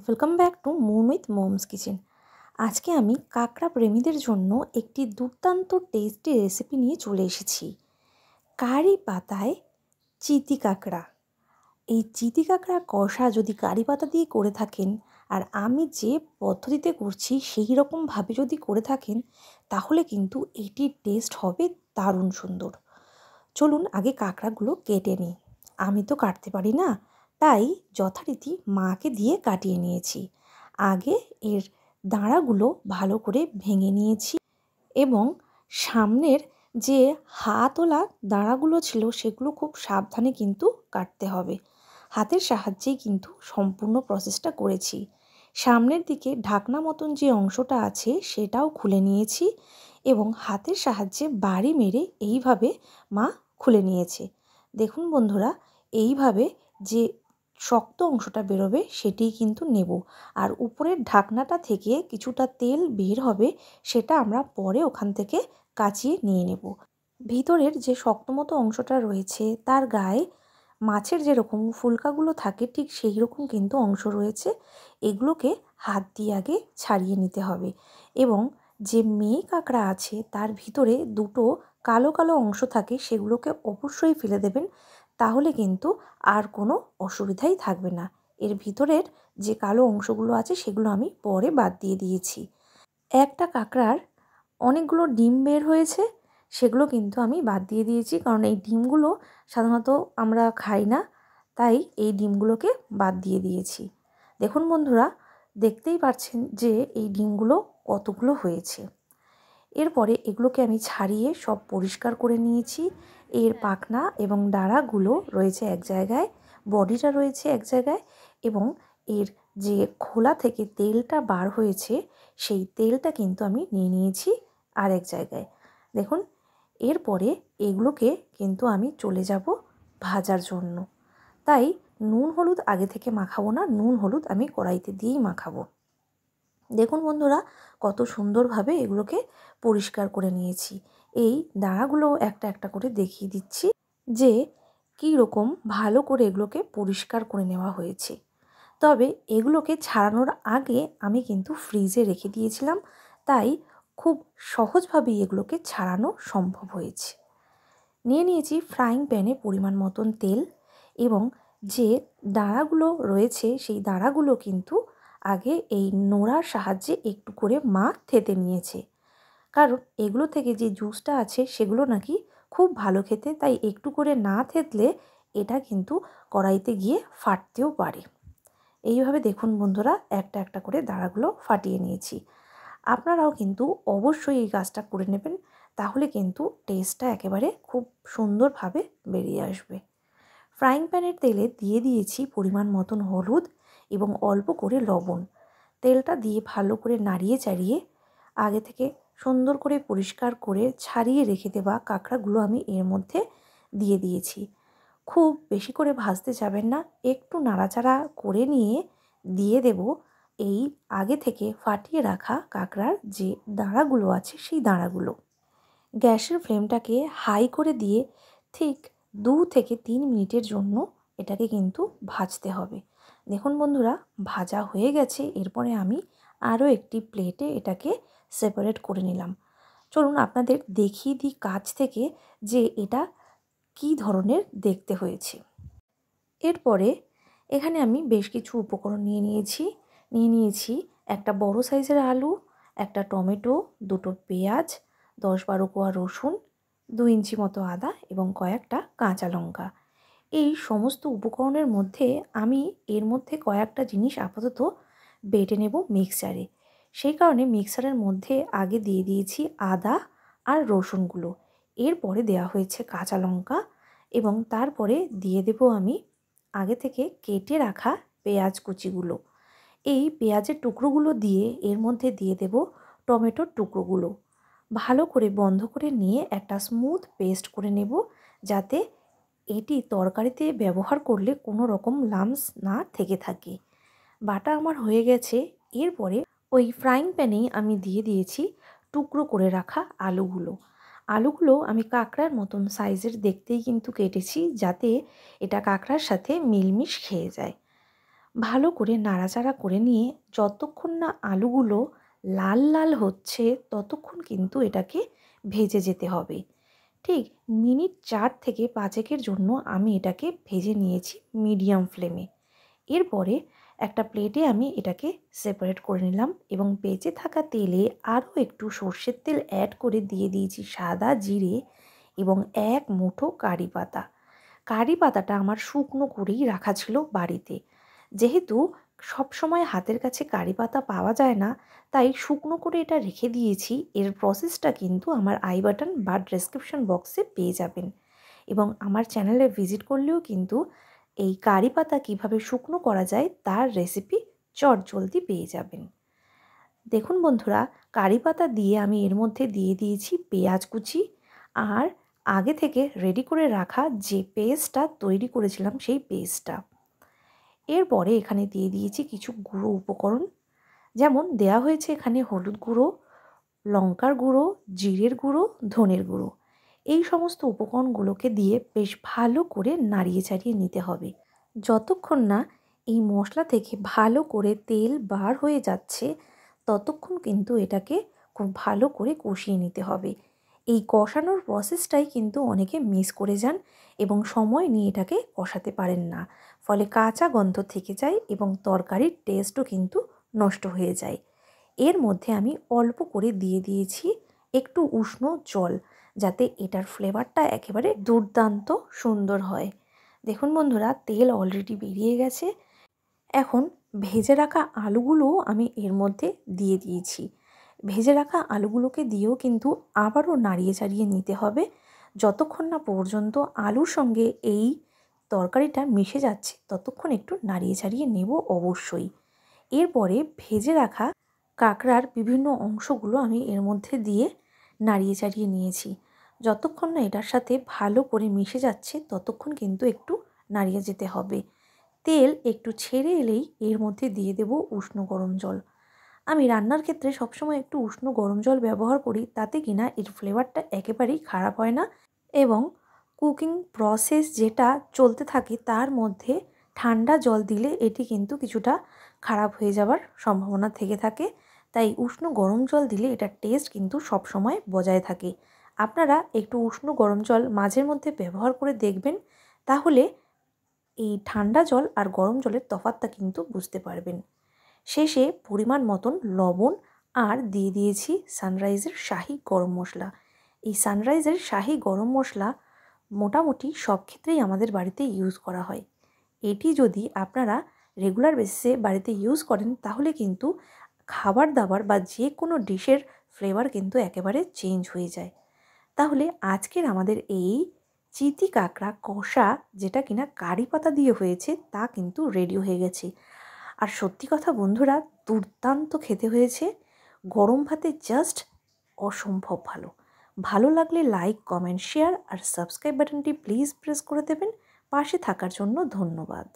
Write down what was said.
welcome back to mom with mom's kitchen আজকে আমি কাঁকড়া প্রেমীদের জন্য একটি দুর্দান্ত টেস্টি রেসিপি নিয়ে চলে এসেছি কারি পাতায় চিতি কাঁকড়া এই চিতি কাঁকড়া কষা যদি কারি পাতা দিয়ে করে থাকেন আর আমি যে পদ্ধতিতে করছি সেই রকমভাবে যদি করে থাকেন তাহলে কিন্তু এটির টেস্ট হবে দারুণ সুন্দর চলুন আগে কাঁকড়াগুলো কেটে নিই আমি তো কাটতে পারি না তাই যথারীতি মাকে দিয়ে কাটিয়ে নিয়েছি আগে এর দাঁড়াগুলো ভালো করে ভেঙে নিয়েছি এবং সামনের যে হাতওলা দাঁড়াগুলো ছিল সেগুলো খুব সাবধানে কিন্তু কাটতে হবে হাতের সাহায্যেই কিন্তু সম্পূর্ণ প্রসেসটা করেছি সামনের দিকে ঢাকনা মতন যে অংশটা আছে সেটাও খুলে নিয়েছি এবং হাতের সাহায্যে বাড়ি মেরে এইভাবে মা খুলে নিয়েছে দেখুন বন্ধুরা এইভাবে যে শক্ত অংশটা বেরোবে সেটি কিন্তু নেব আর উপরের ঢাকনাটা থেকে কিছুটা তেল বের হবে সেটা আমরা পরে ওখান থেকে কাচিয়ে নিয়ে নেব ভিতরের যে শক্তমতো অংশটা রয়েছে তার গায়ে মাছের যেরকম ফুলকাগুলো থাকে ঠিক সেই রকম কিন্তু অংশ রয়েছে এগুলোকে হাত দিয়ে আগে ছাড়িয়ে নিতে হবে এবং যে মেয়ে কাঁকড়া আছে তার ভিতরে দুটো কালো কালো অংশ থাকে সেগুলোকে অবশ্যই ফেলে দেবেন তাহলে কিন্তু আর কোনো অসুবিধাই থাকবে না এর ভিতরের যে কালো অংশগুলো আছে সেগুলো আমি পরে বাদ দিয়ে দিয়েছি একটা কাঁকড়ার অনেকগুলো ডিম বের হয়েছে সেগুলো কিন্তু আমি বাদ দিয়ে দিয়েছি কারণ এই ডিমগুলো সাধারণত আমরা খাই না তাই এই ডিমগুলোকে বাদ দিয়ে দিয়েছি দেখুন বন্ধুরা দেখতেই পাচ্ছেন যে এই ডিমগুলো কতগুলো হয়েছে এরপরে এগুলোকে আমি ছাড়িয়ে সব পরিষ্কার করে নিয়েছি এর পাখনা এবং ডাড়াগুলো রয়েছে এক জায়গায় বডিটা রয়েছে এক জায়গায় এবং এর যে খোলা থেকে তেলটা বার হয়েছে সেই তেলটা কিন্তু আমি নিয়ে নিয়েছি আর এক জায়গায় দেখুন এরপরে এগুলোকে কিন্তু আমি চলে যাব ভাজার জন্য তাই নুন হলুদ আগে থেকে মাখাবো না নুন হলুদ আমি কড়াইতে দিয়েই মাখাবো দেখুন বন্ধুরা কত সুন্দরভাবে এগুলোকে পরিষ্কার করে নিয়েছি এই দাঁড়াগুলো একটা একটা করে দেখিয়ে দিচ্ছি যে কী রকম ভালো করে এগুলোকে পরিষ্কার করে নেওয়া হয়েছে তবে এগুলোকে ছাড়ানোর আগে আমি কিন্তু ফ্রিজে রেখে দিয়েছিলাম তাই খুব সহজভাবেই এগুলোকে ছাড়ানো সম্ভব হয়েছে নিয়ে নিয়েছি ফ্রাইং প্যানে পরিমাণ মতন তেল এবং যে দাঁড়াগুলো রয়েছে সেই দাঁড়াগুলো কিন্তু আগে এই নোড়ার সাহায্যে একটু করে মা থেতে নিয়েছে কারণ এগুলো থেকে যে জুসটা আছে সেগুলো নাকি খুব ভালো খেতে তাই একটু করে না থেতলে এটা কিন্তু কড়াইতে গিয়ে ফাটতেও পারে এইভাবে দেখুন বন্ধুরা একটা একটা করে দাঁড়াগুলো ফাটিয়ে নিয়েছি আপনারাও কিন্তু অবশ্যই এই কাজটা করে নেবেন তাহলে কিন্তু টেস্টটা একেবারে খুব সুন্দরভাবে বেরিয়ে আসবে ফ্রাইং প্যানের তেলে দিয়ে দিয়েছি পরিমাণ মতন হলুদ এবং অল্প করে লবণ তেলটা দিয়ে ভালো করে নাড়িয়ে চাড়িয়ে আগে থেকে সুন্দর করে পরিষ্কার করে ছাড়িয়ে রেখে দেওয়া কাঁকড়াগুলো আমি এর মধ্যে দিয়ে দিয়েছি খুব বেশি করে ভাজতে যাবেন না একটু নাড়াচাড়া করে নিয়ে দিয়ে দেব এই আগে থেকে ফাটিয়ে রাখা কাঁকড়ার যে দাঁড়াগুলো আছে সেই দাঁড়াগুলো গ্যাসের ফ্লেমটাকে হাই করে দিয়ে ঠিক দু থেকে তিন মিনিটের জন্য এটাকে কিন্তু ভাজতে হবে দেখুন বন্ধুরা ভাজা হয়ে গেছে এরপরে আমি আরও একটি প্লেটে এটাকে সেপারেট করে নিলাম চলুন আপনাদের দেখিয়ে দিই কাছ থেকে যে এটা কি ধরনের দেখতে হয়েছে এরপরে এখানে আমি বেশ কিছু উপকরণ নিয়ে নিয়েছি নিয়ে নিয়েছি একটা বড় সাইজের আলু একটা টমেটো দুটো পেঁয়াজ দশ বারো কোয়া রসুন দু ইঞ্চি মতো আদা এবং কয়েকটা কাঁচা লঙ্কা এই সমস্ত উপকরণের মধ্যে আমি এর মধ্যে কয়েকটা জিনিস আপাতত বেটে নেব মিক্সারে সেই কারণে মিক্সারের মধ্যে আগে দিয়ে দিয়েছি আদা আর রসুনগুলো এরপরে দেওয়া হয়েছে কাঁচা লঙ্কা এবং তারপরে দিয়ে দেব আমি আগে থেকে কেটে রাখা পেঁয়াজ কুচিগুলো এই পেঁয়াজের টুকরোগুলো দিয়ে এর মধ্যে দিয়ে দেব টমেটোর টুকরোগুলো ভালো করে বন্ধ করে নিয়ে একটা স্মুথ পেস্ট করে নেব যাতে এটি তরকারিতে ব্যবহার করলে কোনো রকম লামস না থেকে থাকে বাটা আমার হয়ে গেছে এরপরে ওই ফ্রাইং প্যানেই আমি দিয়ে দিয়েছি টুকরো করে রাখা আলুগুলো আলুগুলো আমি কাঁকড়ার মতন সাইজের দেখতেই কিন্তু কেটেছি যাতে এটা কাঁকড়ার সাথে মিলমিশ খেয়ে যায় ভালো করে নাড়াচাড়া করে নিয়ে যতক্ষণ না আলুগুলো লাল লাল হচ্ছে ততক্ষণ কিন্তু এটাকে ভেজে যেতে হবে ঠিক মিনিট চার থেকে পাঁচেকের জন্য আমি এটাকে ভেজে নিয়েছি মিডিয়াম ফ্লেমে এরপরে একটা প্লেটে আমি এটাকে সেপারেট করে নিলাম এবং বেঁচে থাকা তেলে আরও একটু সর্ষের তেল অ্যাড করে দিয়ে দিয়েছি সাদা জিরে এবং এক মুঠো কারি পাতা কারি পাতাটা আমার শুকনো করেই রাখা ছিল বাড়িতে যেহেতু সবসময় হাতের কাছে কারি পাতা পাওয়া যায় না তাই শুকনো করে এটা রেখে দিয়েছি এর প্রসেসটা কিন্তু আমার আই বাটন বা ডেসক্রিপশন বক্সে পেয়ে যাবেন এবং আমার চ্যানেলে ভিজিট করলেও কিন্তু এই কারি পাতা কীভাবে শুকনো করা যায় তার রেসিপি চট জলদি পেয়ে যাবেন দেখুন বন্ধুরা কারি পাতা দিয়ে আমি এর মধ্যে দিয়ে দিয়েছি পেঁয়াজ কুচি আর আগে থেকে রেডি করে রাখা যে পেস্টটা তৈরি করেছিলাম সেই পেস্টটা এরপরে এখানে দিয়ে দিয়েছি কিছু গুঁড়ো উপকরণ যেমন দেয়া হয়েছে এখানে হলুদ গুঁড়ো লঙ্কার গুঁড়ো জিরের গুঁড়ো ধনের গুঁড়ো এই সমস্ত উপকরণগুলোকে দিয়ে বেশ ভালো করে নাড়িয়ে চাড়িয়ে নিতে হবে যতক্ষণ না এই মশলা থেকে ভালো করে তেল বার হয়ে যাচ্ছে ততক্ষণ কিন্তু এটাকে খুব ভালো করে কষিয়ে নিতে হবে এই কষানোর প্রসেসটাই কিন্তু অনেকে মিস করে যান এবং সময় নিয়ে এটাকে কষাতে পারেন না ফলে কাঁচা গন্ধ থেকে যায় এবং তরকারির টেস্টও কিন্তু নষ্ট হয়ে যায় এর মধ্যে আমি অল্প করে দিয়ে দিয়েছি একটু উষ্ণ জল যাতে এটার ফ্লেভারটা একেবারে দুর্দান্ত সুন্দর হয় দেখুন বন্ধুরা তেল অলরেডি বেরিয়ে গেছে এখন ভেজে রাখা আলুগুলো আমি এর মধ্যে দিয়ে দিয়েছি ভেজে রাখা আলুগুলোকে দিয়েও কিন্তু আবারও নাড়িয়ে চাড়িয়ে নিতে হবে যতক্ষণ না পর্যন্ত আলুর সঙ্গে এই তরকারিটা মিশে যাচ্ছে ততক্ষণ একটু নাড়িয়ে চাড়িয়ে নেব অবশ্যই এরপরে ভেজে রাখা কাঁকড়ার বিভিন্ন অংশগুলো আমি এর মধ্যে দিয়ে নাড়িয়ে চাড়িয়ে নিয়েছি যতক্ষণ না এটার সাথে ভালো করে মিশে যাচ্ছে ততক্ষণ কিন্তু একটু নাড়িয়ে যেতে হবে তেল একটু ছেড়ে এলেই এর মধ্যে দিয়ে দেব উষ্ণ গরম জল আমি রান্নার ক্ষেত্রে সবসময় একটু উষ্ণ গরম জল ব্যবহার করি তাতে কিনা এর ফ্লেভারটা একেবারেই খারাপ হয় না এবং কুকিং প্রসেস যেটা চলতে থাকে তার মধ্যে ঠান্ডা জল দিলে এটি কিন্তু কিছুটা খারাপ হয়ে যাওয়ার সম্ভাবনা থেকে থাকে তাই উষ্ণ গরম জল দিলে এটার টেস্ট কিন্তু সবসময় বজায় থাকে আপনারা একটু উষ্ণ গরম জল মাঝের মধ্যে ব্যবহার করে দেখবেন তাহলে এই ঠান্ডা জল আর গরম জলের তফাতটা কিন্তু বুঝতে পারবেন শেষে পরিমাণ মতন লবণ আর দিয়ে দিয়েছি সানরাইজের শাহি গরম মশলা এই সানরাইজের শাহি গরম মশলা মোটামুটি সব ক্ষেত্রেই আমাদের বাড়িতে ইউজ করা হয় এটি যদি আপনারা রেগুলার বেসিসে বাড়িতে ইউজ করেন তাহলে কিন্তু খাবার দাবার বা যে কোনো ডিশের ফ্লেভার কিন্তু একেবারে চেঞ্জ হয়ে যায় তাহলে আজকের আমাদের এই চিতি কাঁকড়া কষা যেটা কিনা কারি পাতা দিয়ে হয়েছে তা কিন্তু রেডি হয়ে গেছে আর সত্যি কথা বন্ধুরা দুর্দান্ত খেতে হয়েছে গরম ভাতে জাস্ট অসম্ভব ভালো ভালো লাগলে লাইক কমেন্ট শেয়ার আর সাবস্ক্রাইব বাটনটি প্লিজ প্রেস করে দেবেন পাশে থাকার জন্য ধন্যবাদ